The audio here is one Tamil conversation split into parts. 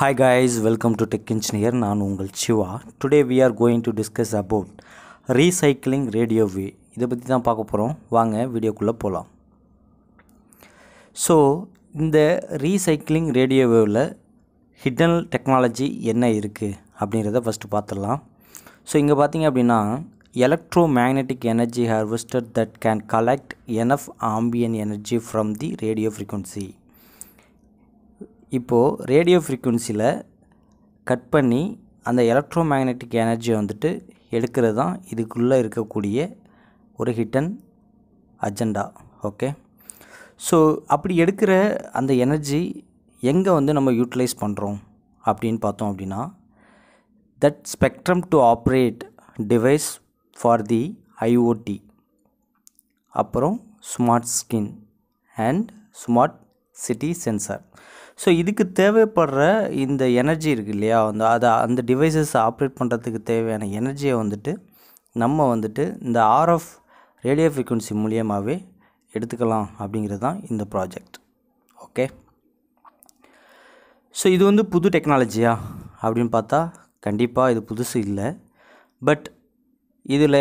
Hi guys, welcome to tech engineer நான் உங்கள் Siva today we are going to discuss about recycling radio wave இதை பற்றி தான் பார்க்க போகிறோம் வாங்க வீடியோக்குள்ளே போகலாம் ஸோ இந்த ரீசைக்கிளிங் ரேடியோ வேவில் ஹிடன் டெக்னாலஜி என்ன இருக்குது அப்படிங்கிறத ஃபஸ்ட்டு பார்த்துடலாம் ஸோ இங்கே பார்த்தீங்க அப்படின்னா electromagnetic energy harvested that can collect enough ambient energy from the radio frequency இப்போது ரேடியோ ஃப்ரீக்குவன்சியில் கட் பண்ணி அந்த எலக்ட்ரோ மேக்னெட்டிக் எனர்ஜியை வந்துட்டு எடுக்கிறது தான் இதுக்குள்ளே இருக்கக்கூடிய ஒரு ஹிட்டன் அஜெண்டா ஓகே ஸோ அப்படி எடுக்கிற அந்த எனர்ஜி எங்கே வந்து நம்ம யூட்டிலைஸ் பண்ணுறோம் அப்படின்னு பார்த்தோம் அப்படின்னா that spectrum to operate device for the IOT அப்புறம் smart skin and smart city sensor so இதுக்கு தேவைப்படுற இந்த எனர்ஜி இருக்குது இல்லையா அந்த அதை அந்த டிவைசஸ் ஆப்ரேட் பண்ணுறதுக்கு தேவையான எனர்ஜியை வந்துட்டு நம்ம வந்துட்டு இந்த ஆர்எஃப் ரேடியோ ஃப்ரீக்குவன்சி மூலியமாகவே எடுத்துக்கலாம் அப்படிங்கிறது தான் இந்த ப்ராஜெக்ட் ஓகே ஸோ இது வந்து புது டெக்னாலஜியா அப்படின்னு பார்த்தா கண்டிப்பாக இது புதுசு இல்லை பட் இதில்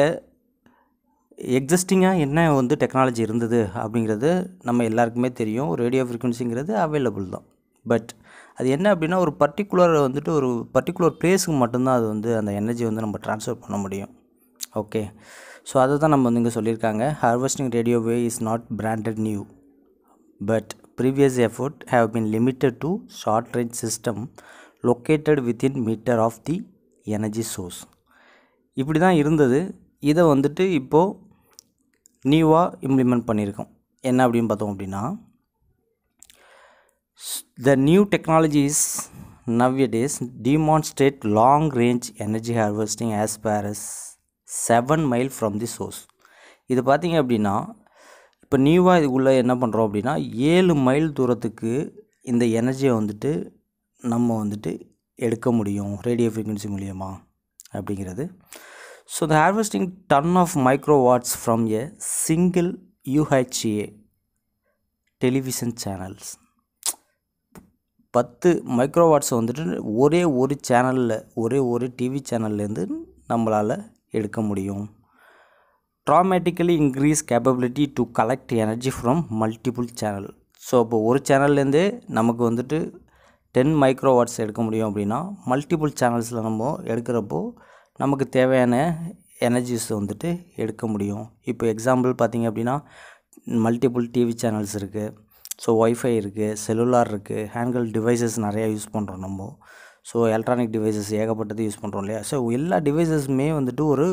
எக்ஸிஸ்டிங்காக என்ன வந்து டெக்னாலஜி இருந்தது அப்படிங்கிறது நம்ம எல்லாருக்குமே தெரியும் ரேடியோ ஃப்ரிக்வன்சிங்கிறது அவைலபிள் தான் பட் அது என்ன அப்படின்னா ஒரு பர்டிகுலர் வந்துட்டு ஒரு பர்டிகுலர் பிளேஸுக்கு மட்டும்தான் அது வந்து அந்த எனர்ஜி வந்து நம்ம ட்ரான்ஸ்ஃபர் பண்ண முடியும் ஓகே ஸோ அதை தான் நம்ம வந்து இங்கே சொல்லியிருக்காங்க harvesting radio wave is not branded new but previous effort have been limited to short range system located within meter of the energy source இப்படி தான் இருந்தது இதை வந்துட்டு இப்போது நியூவாக இம்ப்ளிமெண்ட் பண்ணியிருக்கோம் என்ன அப்படின்னு பார்த்தோம் அப்படின்னா the new technologies nowadays demonstrate long range energy harvesting as far seven mile from the source இது பார்த்திங்க அப்படின்னா இப்போ நியூவாக இதுக்குள்ளே என்ன பண்ணுறோம் அப்படின்னா ஏழு மைல் தூரத்துக்கு இந்த எனர்ஜியை வந்துட்டு நம்ம வந்துட்டு எடுக்க முடியும் ரேடியோ ஃப்ரீக்குவென்சி மூலியமாக அப்படிங்கிறது So the harvesting ton of microwatts from a single UHA television channels பத்து மைக்ரோவாட்ஸ் வந்துட்டு ஒரே ஒரு சேனலில் ஒரே ஒரு டிவி சேனல்லேருந்து நம்மளால் எடுக்க முடியும் dramatically increase capability to collect energy from multiple channel so இப்போ ஒரு சேனல்லேருந்தே நமக்கு வந்துட்டு டென் மைக்ரோவாட்ஸ் எடுக்க முடியும் அப்படின்னா மல்டிபிள் சேனல்ஸில் நம்ம எடுக்கிறப்போ நமக்கு தேவையான எனர்ஜிஸ் வந்துட்டு எடுக்க முடியும் இப்போ எக்ஸாம்பிள் பார்த்திங்க அப்படின்னா மல்டிபிள் டிவி சேனல்ஸ் இருக்குது ஸோ ஒய்ஃபை இருக்குது செல்லுலார் இருக்குது ஹேண்ட்கல் டிவைசஸ் நிறையா யூஸ் பண்ணுறோம் நம்ம ஸோ எலக்ட்ரானிக் டிவைசஸ் ஏகப்பட்டது யூஸ் பண்ணுறோம் இல்லையா ஸோ எல்லா டிவைசஸுமே வந்துட்டு ஒரு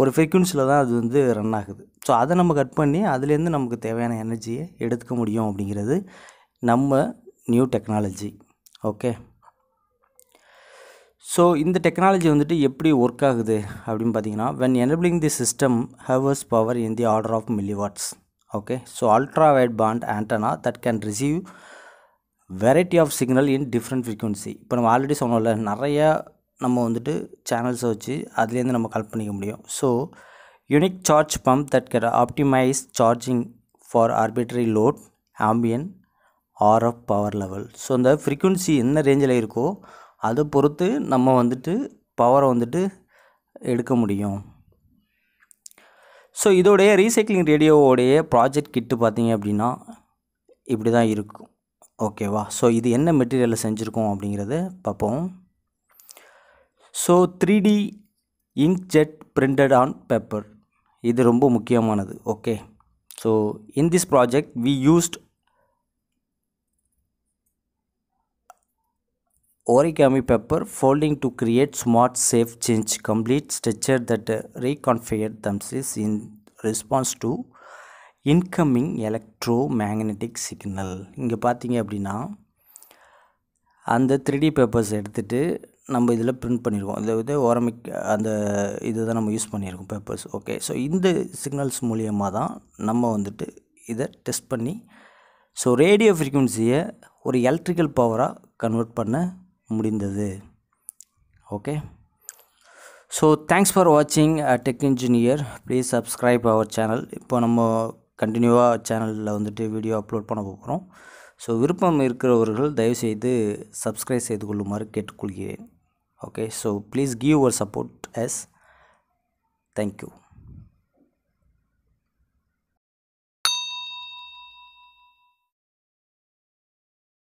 ஒரு ஃப்ரீக்குவன்சியில் தான் அது வந்து ரன் ஆகுது ஸோ அதை நம்ம கட் பண்ணி அதுலேருந்து நமக்கு தேவையான எனர்ஜியை எடுத்துக்க முடியும் அப்படிங்கிறது நம்ம நியூ டெக்னாலஜி ஓகே ஸோ இந்த டெக்னாலஜி வந்துட்டு எப்படி ஒர்க் ஆகுது அப்படின்னு பார்த்தீங்கன்னா when enabling the system hours power in the order of milliwatts okay so ultra wide band antenna that can receive variety of signal in different frequency இப்போ நம்ம ஆல்ரெடி சொன்னோம்ல நிறையா நம்ம வந்துட்டு சேனல்ஸை வச்சு அதுலேருந்து நம்ம கலெக்ட் பண்ணிக்க முடியும் so unique charge pump that can optimize charging for arbitrary load ambient or of power level so அந்த ஃப்ரீக்குவன்சி என்ன ரேஞ்சில் இருக்கோ அதை பொறுத்து நம்ம வந்துட்டு பவரை வந்துட்டு எடுக்க முடியும் ஸோ இதோடைய ரீசைக்ளிங் ரேடியோவோடைய ப்ராஜெக்ட் கிட்டு பார்த்தீங்க அப்படின்னா இப்படி தான் இருக்கும் ஓகேவா ஸோ இது என்ன மெட்டீரியலில் செஞ்சுருக்கோம் அப்படிங்கிறத பார்ப்போம் so three D inkjet printed on paper இது ரொம்ப முக்கியமானது okay so in this project we used origami paper folding to create smart safe change complete structure that reconfigured themselves in response to incoming electromagnetic magnetic signal இங்கே பார்த்தீங்க அப்படின்னா அந்த த்ரீ பேப்பர்ஸ் எடுத்துகிட்டு நம்ம இதில் பிரிண்ட் பண்ணியிருக்கோம் இதை வந்து ஓரமிக் அந்த இது தான் நம்ம யூஸ் பண்ணியிருக்கோம் பேப்பர்ஸ் ஓகே ஸோ இந்த சிக்னல்ஸ் மூலியமாக தான் நம்ம வந்துட்டு இதை டெஸ்ட் பண்ணி ஸோ ரேடியோ ஃப்ரீக்குவென்சியை ஒரு எலக்ட்ரிக்கல் பவராக கன்வெர்ட் பண்ண முடிந்தது ஓகே ஸோ தேங்க்ஸ் ஃபார் வாட்சிங் tech engineer please subscribe our channel இப்போ நம்ம கண்டினியூவாக சேனலில் வந்துட்டு வீடியோ அப்லோட் பண்ண போகிறோம் ஸோ விருப்பம் இருக்கிறவர்கள் தயவுசெய்து சப்ஸ்கிரைப் செய்து கொள்ளுமாறு கேட்டுக்கொள்கிறேன் okay so please give your support yes thank you